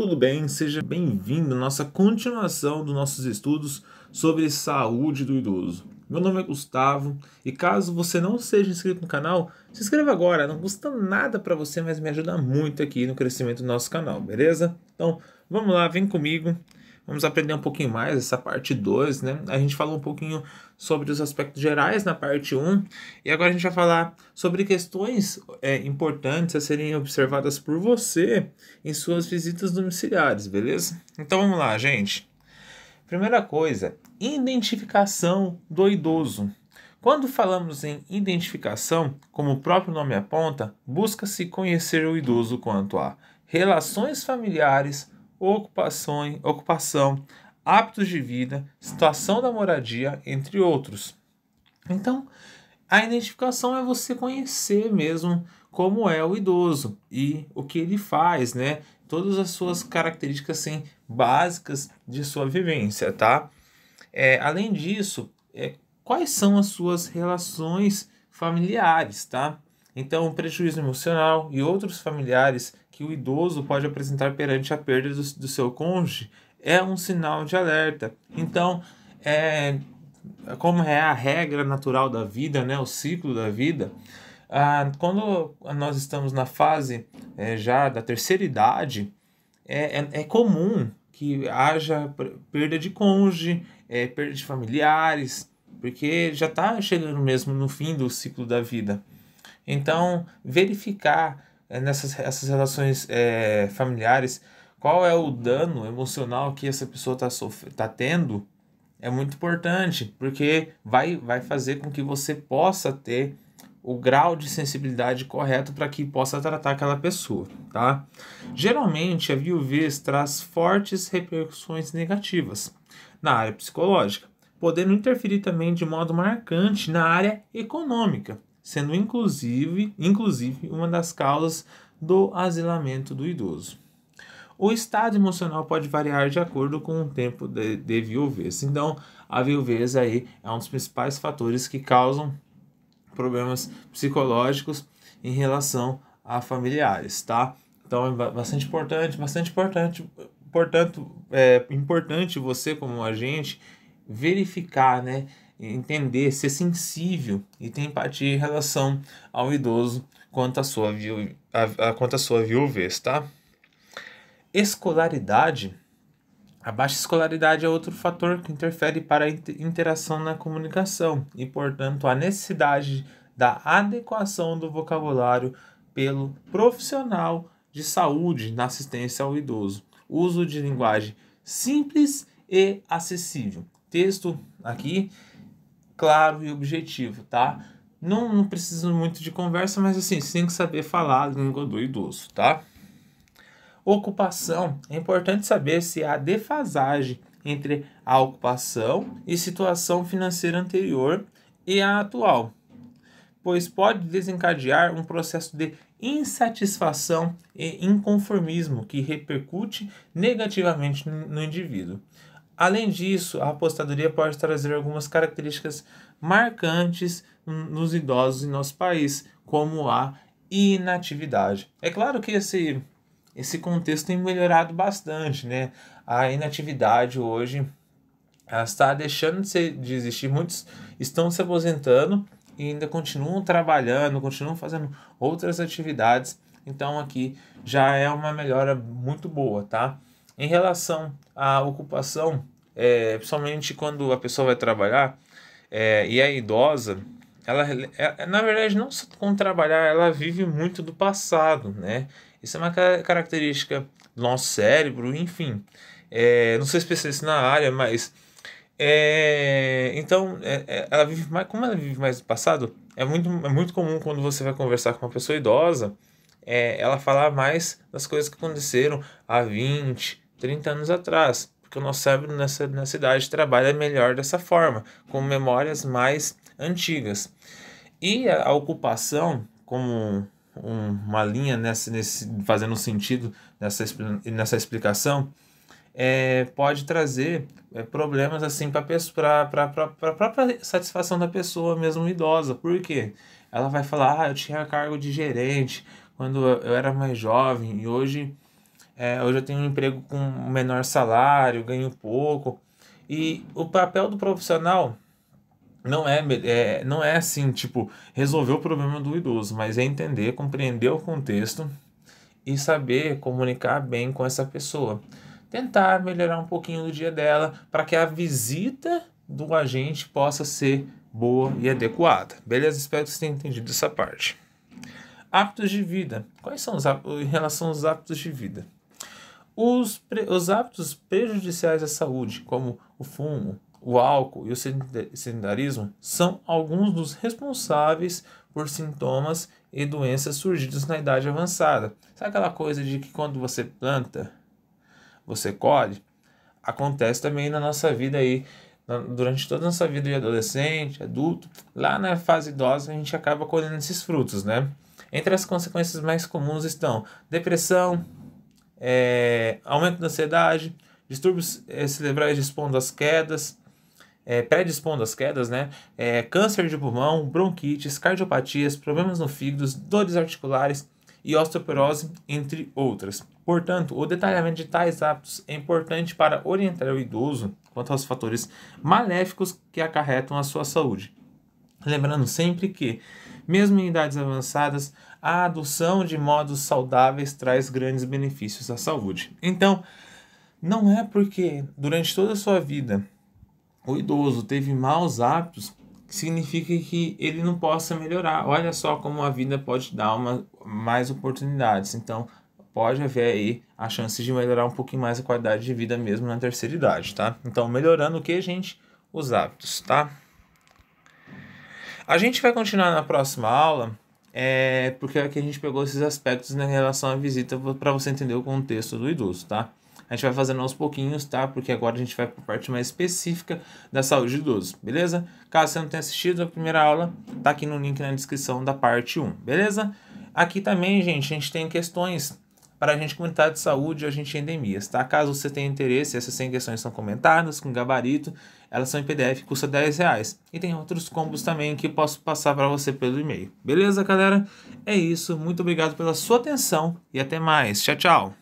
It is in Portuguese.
Tudo bem, seja bem-vindo à nossa continuação dos nossos estudos sobre saúde do idoso. Meu nome é Gustavo e caso você não seja inscrito no canal, se inscreva agora, não custa nada para você, mas me ajuda muito aqui no crescimento do nosso canal, beleza? Então, vamos lá, vem comigo. Vamos aprender um pouquinho mais essa parte 2, né? A gente falou um pouquinho sobre os aspectos gerais na parte 1 um, e agora a gente vai falar sobre questões é, importantes a serem observadas por você em suas visitas domiciliares, beleza? Então vamos lá, gente. Primeira coisa, identificação do idoso. Quando falamos em identificação, como o próprio nome aponta, busca-se conhecer o idoso quanto a relações familiares, ocupações, ocupação, hábitos de vida, situação da moradia, entre outros. Então, a identificação é você conhecer mesmo como é o idoso e o que ele faz, né? Todas as suas características assim, básicas de sua vivência, tá? É, além disso, é, quais são as suas relações familiares, tá? então o prejuízo emocional e outros familiares que o idoso pode apresentar perante a perda do, do seu cônjuge é um sinal de alerta. Então, é, como é a regra natural da vida, né, o ciclo da vida, ah, quando nós estamos na fase é, já da terceira idade, é, é, é comum que haja perda de cônjuge, é, perda de familiares, porque já está chegando mesmo no fim do ciclo da vida. Então, verificar eh, nessas essas relações é, familiares qual é o dano emocional que essa pessoa está tá tendo é muito importante, porque vai, vai fazer com que você possa ter o grau de sensibilidade correto para que possa tratar aquela pessoa, tá? Geralmente, a viuvez traz fortes repercussões negativas na área psicológica, podendo interferir também de modo marcante na área econômica sendo inclusive, inclusive uma das causas do asilamento do idoso. O estado emocional pode variar de acordo com o tempo de, de viuvez. Então, a viuvez aí é um dos principais fatores que causam problemas psicológicos em relação a familiares, tá? Então é bastante importante, bastante importante, portanto, é importante você como agente verificar, né, entender, ser sensível e ter empatia em relação ao idoso quanto à sua, viu, a, a, quanto à sua viuvez, tá? Escolaridade. A baixa escolaridade é outro fator que interfere para a interação na comunicação e, portanto, a necessidade da adequação do vocabulário pelo profissional de saúde na assistência ao idoso. Uso de linguagem simples e acessível. Texto aqui claro e objetivo, tá? Não, não preciso muito de conversa, mas assim, você tem que saber falar a língua do idoso, tá? Ocupação. É importante saber se há defasagem entre a ocupação e situação financeira anterior e a atual, pois pode desencadear um processo de insatisfação e inconformismo que repercute negativamente no indivíduo. Além disso, a apostadoria pode trazer algumas características marcantes nos idosos em nosso país, como a inatividade. É claro que esse, esse contexto tem melhorado bastante, né? A inatividade hoje ah, está deixando de, ser, de existir, muitos estão se aposentando e ainda continuam trabalhando, continuam fazendo outras atividades. Então aqui já é uma melhora muito boa, tá? Em relação à ocupação, é, principalmente quando a pessoa vai trabalhar é, e é idosa, ela, é, é, na verdade, não só com trabalhar, ela vive muito do passado, né? Isso é uma característica do nosso cérebro, enfim. É, não sou especialista na área, mas. É, então, é, é, ela vive mais, como ela vive mais do passado, é muito, é muito comum quando você vai conversar com uma pessoa idosa, é, ela falar mais das coisas que aconteceram há 20, 30 anos atrás porque o nosso cérebro nessa, nessa idade trabalha melhor dessa forma, com memórias mais antigas. E a, a ocupação, como um, uma linha nessa, nesse, fazendo sentido nessa, nessa explicação, é, pode trazer é, problemas assim para a própria satisfação da pessoa, mesmo idosa. Por quê? Ela vai falar, ah, eu tinha cargo de gerente quando eu era mais jovem e hoje é, hoje eu tenho um emprego com menor salário, ganho pouco. E o papel do profissional não é, é, não é assim, tipo, resolver o problema do idoso, mas é entender, compreender o contexto e saber comunicar bem com essa pessoa. Tentar melhorar um pouquinho o dia dela para que a visita do agente possa ser boa e adequada. Beleza? Espero que você tenha entendido essa parte. Hábitos de vida. Quais são os em relação aos hábitos de vida? Os, os hábitos prejudiciais à saúde, como o fumo, o álcool e o sedentarismo, são alguns dos responsáveis por sintomas e doenças surgidos na idade avançada. Sabe aquela coisa de que quando você planta, você colhe? Acontece também na nossa vida aí, durante toda a nossa vida de adolescente, adulto, lá na fase idosa a gente acaba colhendo esses frutos, né? Entre as consequências mais comuns estão depressão, é, aumento da ansiedade, distúrbios eh, cerebrais dispondo às quedas, é, predispondo às quedas, né? É, câncer de pulmão, bronquites, cardiopatias, problemas no fígado, dores articulares e osteoporose, entre outras. Portanto, o detalhamento de tais hábitos é importante para orientar o idoso quanto aos fatores maléficos que acarretam a sua saúde. Lembrando sempre que, mesmo em idades avançadas, a adoção de modos saudáveis traz grandes benefícios à saúde. Então, não é porque durante toda a sua vida o idoso teve maus hábitos que significa que ele não possa melhorar. Olha só como a vida pode dar uma, mais oportunidades. Então, pode haver aí a chance de melhorar um pouquinho mais a qualidade de vida mesmo na terceira idade, tá? Então, melhorando o que, gente? Os hábitos, tá? A gente vai continuar na próxima aula, é, porque aqui é a gente pegou esses aspectos né, em relação à visita para você entender o contexto do idoso, tá? A gente vai fazendo aos pouquinhos, tá? Porque agora a gente vai para a parte mais específica da saúde do idoso, beleza? Caso você não tenha assistido a primeira aula, tá aqui no link na descrição da parte 1, beleza? Aqui também, gente, a gente tem questões para a gente comentar de saúde e a gente endemias, tá? Caso você tenha interesse, essas 100 questões são comentadas com gabarito, elas são em PDF, custa 10 reais. E tem outros combos também que posso passar para você pelo e-mail. Beleza, galera? É isso, muito obrigado pela sua atenção e até mais. Tchau, tchau!